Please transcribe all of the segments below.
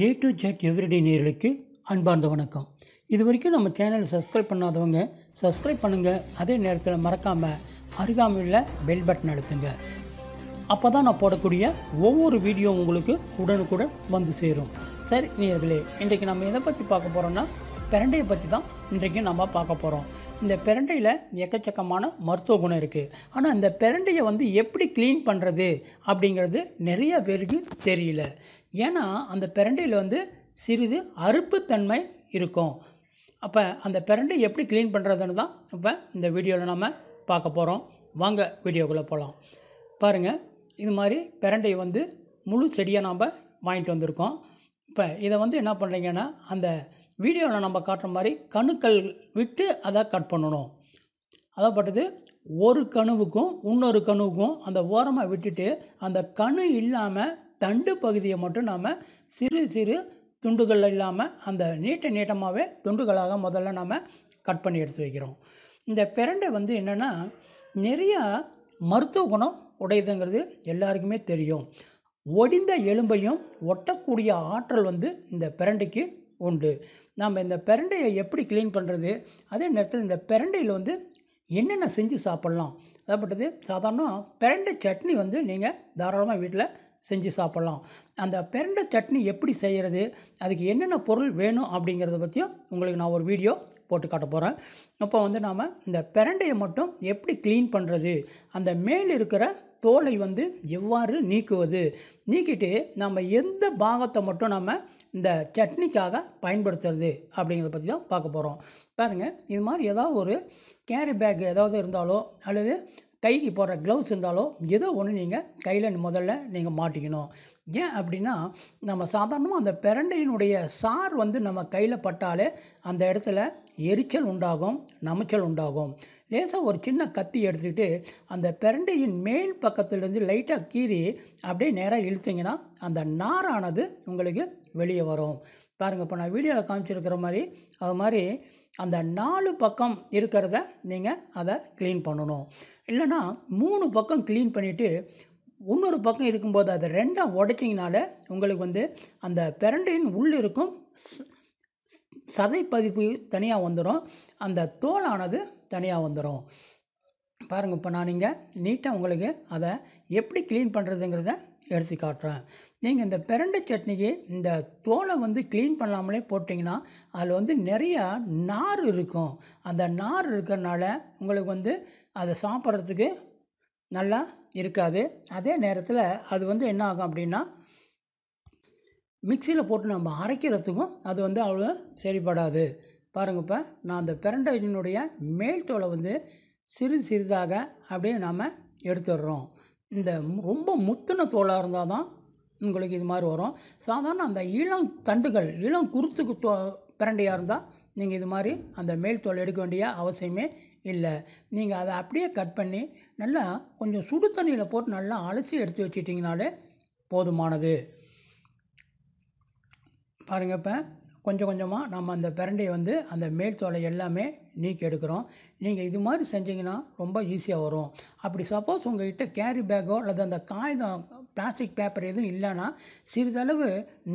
A to Z everyday நேர்களுக்கு அன்பார்ந்த வணக்கம் இது வரைக்கும் நம்ம சேனலை சப்ஸ்கிரைப் பண்ணாதவங்க சப்ஸ்கிரைப் பண்ணுங்கள் அதே நேரத்தில் மறக்காமல் அருகாமையில் பெல் பட்டன் அழுத்துங்க அப்போ தான் நான் போடக்கூடிய ஒவ்வொரு வீடியோ உங்களுக்கு உடனுக்குடன் வந்து சேரும் சரி நேர்களே இன்றைக்கு நம்ம எதை பற்றி பார்க்க போகிறோன்னா பிரண்டையை பற்றி தான் இன்றைக்கு நம்ம பார்க்க போகிறோம் இந்த பிரண்டையில் எக்கச்சக்கமான மருத்துவ குணம் இருக்குது ஆனால் இந்த பிரண்டையை வந்து எப்படி க்ளீன் பண்ணுறது அப்படிங்கிறது நிறைய பேருக்கு தெரியல ஏன்னா அந்த பிரண்டையில் வந்து சிறிது அறுப்புத்தன்மை இருக்கும் அப்போ அந்த பிரண்டை எப்படி க்ளீன் பண்ணுறதுன்னு தான் இப்போ இந்த வீடியோவில் நம்ம பார்க்க போகிறோம் வாங்க வீடியோக்குள்ளே போகலாம் பாருங்கள் இது மாதிரி பிரண்டையை வந்து முழு செடியாக நாம் வாங்கிட்டு வந்திருக்கோம் இப்போ இதை வந்து என்ன பண்ணுறீங்கன்னா அந்த வீடியோவில் நம்ம காட்டுற மாதிரி கணுக்கள் விட்டு அதை கட் பண்ணணும் அதைப்பட்டது ஒரு கணுவுக்கும் இன்னொரு கணுவுக்கும் அந்த ஓரமாக விட்டுட்டு அந்த கணு இல்லாமல் தண்டு பகுதியை மட்டும் நாம் சிறு சிறு துண்டுகள் இல்லாமல் அந்த நீட்ட நீட்டமாகவே துண்டுகளாக முதல்ல நாம் கட் பண்ணி எடுத்து வைக்கிறோம் இந்த பிரண்டை வந்து என்னென்னா நிறையா மருத்துவ குணம் உடையதுங்கிறது எல்லாருக்குமே தெரியும் ஒடிந்த எலும்பையும் ஒட்டக்கூடிய ஆற்றல் வந்து இந்த பிரண்டைக்கு உண்டு நாம் இந்த பிரண்டையை எப்படி க்ளீன் பண்ணுறது அதே நேரத்தில் இந்த பிரண்டையில் வந்து என்னென்ன செஞ்சு சாப்பிட்லாம் அதைப்பட்டது சாதாரண பெரண்டை சட்னி வந்து நீங்கள் தாராளமாக வீட்டில் செஞ்சு சாப்பிட்லாம் அந்த பெரண்டை சட்னி எப்படி செய்கிறது அதுக்கு என்னென்ன பொருள் வேணும் அப்படிங்கிறத பற்றியும் உங்களுக்கு நான் ஒரு வீடியோ போட்டு காட்ட போகிறேன் இப்போ வந்து நாம் இந்த பிரண்டையை மட்டும் எப்படி க்ளீன் பண்ணுறது அந்த மேல் இருக்கிற தோலை வந்து எவ்வாறு நீக்குவது நீக்கிட்டு நம்ம எந்த பாகத்தை மட்டும் நம்ம இந்த சட்னிக்காக பயன்படுத்துறது அப்படிங்கிறத பற்றி தான் பார்க்க போகிறோம் பாருங்கள் இது மாதிரி ஏதாவது ஒரு கேரி பேக் ஏதாவது இருந்தாலோ அல்லது கைக்கு போடுற க்ளவுஸ் இருந்தாலோ ஏதோ ஒன்று நீங்கள் கையில் முதல்ல நீங்கள் மாட்டிக்கணும் ஏன் அப்படின்னா நம்ம சாதாரணமாக அந்த பிரண்டையினுடைய சார் வந்து நம்ம கையில் பட்டாலே அந்த இடத்துல எரிச்சல் உண்டாகும் நமைச்சல் உண்டாகும் லேசாக ஒரு சின்ன கத்தி எடுத்துக்கிட்டு அந்த பிரண்டையின் மேல் பக்கத்துலேருந்து லைட்டாக கீறி அப்படியே நேராக இழுத்திங்கன்னா அந்த நாரானது உங்களுக்கு வெளியே வரும் பாருங்கள் இப்போ நான் வீடியோவில் காமிச்சிருக்கிற மாதிரி அது மாதிரி அந்த நாலு பக்கம் இருக்கிறத நீங்கள் அதை க்ளீன் பண்ணணும் இல்லைனா மூணு பக்கம் க்ளீன் பண்ணிவிட்டு இன்னொரு பக்கம் இருக்கும்போது அதை ரெண்டாக உடைச்சிங்கனால உங்களுக்கு வந்து அந்த பிரண்டின் உள் இருக்கும் சதை பதிப்பு தனியாக வந்துடும் அந்த தோலானது தனியாக வந்துடும் பாருங்கள் இப்போ நான் நீங்கள் நீட்டாக உங்களுக்கு அதை எப்படி க்ளீன் பண்ணுறதுங்கிறத எடுத்து காட்டுறேன் நீங்கள் இந்த பிரண்டை சட்னிக்கு இந்த தோலை வந்து க்ளீன் பண்ணாமலே போட்டிங்கன்னா அதில் வந்து நிறையா நார் இருக்கும் அந்த நார் இருக்கிறனால உங்களுக்கு வந்து அதை சாப்பிட்றதுக்கு நல்லா இருக்காது அதே நேரத்தில் அது வந்து என்ன ஆகும் அப்படின்னா மிக்சியில் போட்டு நம்ம அரைக்கிறதுக்கும் அது வந்து அவ்வளோ சரிபடாது பாருங்கள் இப்போ நான் அந்த பிரண்டையினுடைய மேல் தோலை வந்து சிறிது சிறிதாக அப்படியே நாம் எடுத்துடுறோம் இந்த ரொம்ப முத்தின தோலாக இருந்தால் தான் உங்களுக்கு இது மாதிரி வரும் சாதாரண அந்த இளம் தண்டுகள் இளம் குருத்துக்கு தோ பிரண்டையாக இருந்தால் நீங்கள் இது மாதிரி அந்த மேல் தோல் எடுக்க வேண்டிய அவசியமே இல்லை நீங்கள் அதை அப்படியே கட் பண்ணி நல்லா கொஞ்சம் சுடு தண்ணியில் போட்டு நல்லா அலசி எடுத்து வச்சிட்டிங்கனாலே போதுமானது பாருங்கள் இப்போ கொஞ்சம் கொஞ்சமாக நம்ம அந்த பிரண்டையை வந்து அந்த மேல் தோலை எல்லாமே நீக்கி எடுக்கிறோம் நீங்கள் இது மாதிரி செஞ்சிங்கன்னா ரொம்ப ஈஸியாக வரும் அப்படி சப்போஸ் உங்கள்கிட்ட கேரி பேக்கோ அல்லது அந்த காகிதம் பிளாஸ்டிக் பேப்பர் எதுவும் இல்லைன்னா சிறிதளவு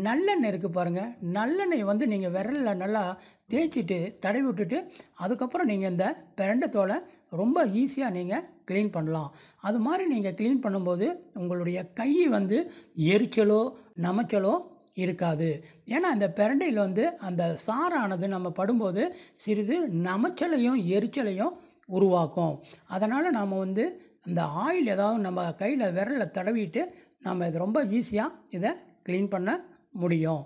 நல்லெண்ணெய் இருக்குது பாருங்கள் நல்லெண்ணெய் வந்து நீங்கள் விரலில் நல்லா தேய்ச்சிட்டு தடவி விட்டுட்டு அதுக்கப்புறம் நீங்கள் இந்த பிரண்டை தோலை ரொம்ப ஈஸியாக நீங்கள் க்ளீன் பண்ணலாம் அது மாதிரி நீங்கள் க்ளீன் பண்ணும்போது உங்களுடைய கை வந்து எரிச்சலோ நமச்சலோ இருக்காது ஏன்னா அந்த பிரண்டையில் வந்து அந்த சாரானது நம்ம படும்போது சிறிது நமைச்சலையும் எரிச்சலையும் உருவாக்கும் அதனால் நாம் வந்து அந்த ஆயில் ஏதாவது நம்ம கையில் விரலில் தடவிட்டு நம்ம இது ரொம்ப ஈஸியாக இதை க்ளீன் பண்ண முடியும்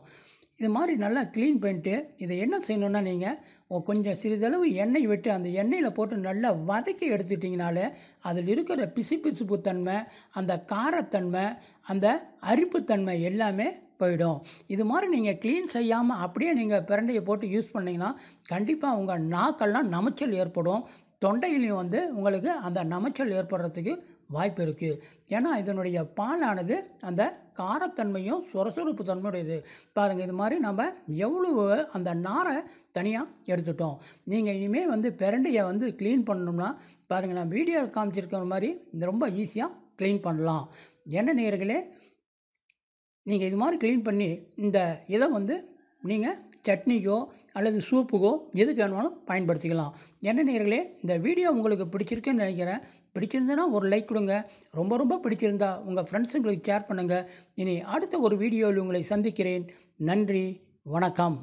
இது மாதிரி நல்லா க்ளீன் பண்ணிட்டு இதை என்ன செய்யணுன்னா நீங்கள் கொஞ்சம் சிறிதளவு எண்ணெய் விட்டு அந்த எண்ணெயில் போட்டு நல்லா வதக்கி எடுத்துட்டிங்கனாலே அதில் இருக்கிற பிசு பிசுப்பு தன்மை அந்த காரத்தன்மை அந்த அரிப்புத்தன்மை எல்லாமே போயிடும் இது மாதிரி நீங்கள் க்ளீன் செய்யாமல் அப்படியே நீங்கள் பிரண்டையை போட்டு யூஸ் பண்ணிங்கன்னா கண்டிப்பாக உங்கள் நாக்கெல்லாம் நமைச்சல் ஏற்படும் தொண்டையிலையும் வந்து உங்களுக்கு அந்த நமைச்சல் ஏற்படுறதுக்கு வாய்ப்பு இருக்குது ஏன்னா இதனுடைய பாலானது அந்த காரத்தன்மையும் சுரசுறுப்பு தன்மையுடையது பாருங்கள் இது மாதிரி நம்ம எவ்வளவு அந்த நாரை தனியாக எடுத்துட்டோம் நீங்கள் இனிமேல் வந்து பெரண்டையை வந்து க்ளீன் பண்ணணும்னா பாருங்கள் நான் வீடியோவில் காமிச்சிருக்கிற மாதிரி ரொம்ப ஈஸியாக க்ளீன் பண்ணலாம் என்ன நேர்களே நீங்கள் இது மாதிரி க்ளீன் பண்ணி இந்த இதை வந்து நீங்கள் சட்னிக்கோ அல்லது சூப்புக்கோ எதுக்கு வேணுமாலும் பயன்படுத்திக்கலாம் என்ன நேர்களே இந்த வீடியோ உங்களுக்கு பிடிச்சிருக்குன்னு நினைக்கிறேன் பிடிச்சிருந்ததுன்னா ஒரு லைக் கொடுங்க ரொம்ப ரொம்ப பிடிச்சிருந்தா உங்கள் ஃப்ரெண்ட்ஸுங்களுக்கு ஷேர் பண்ணுங்கள் இனி அடுத்த ஒரு வீடியோவில் உங்களை சந்திக்கிறேன் நன்றி வணக்கம்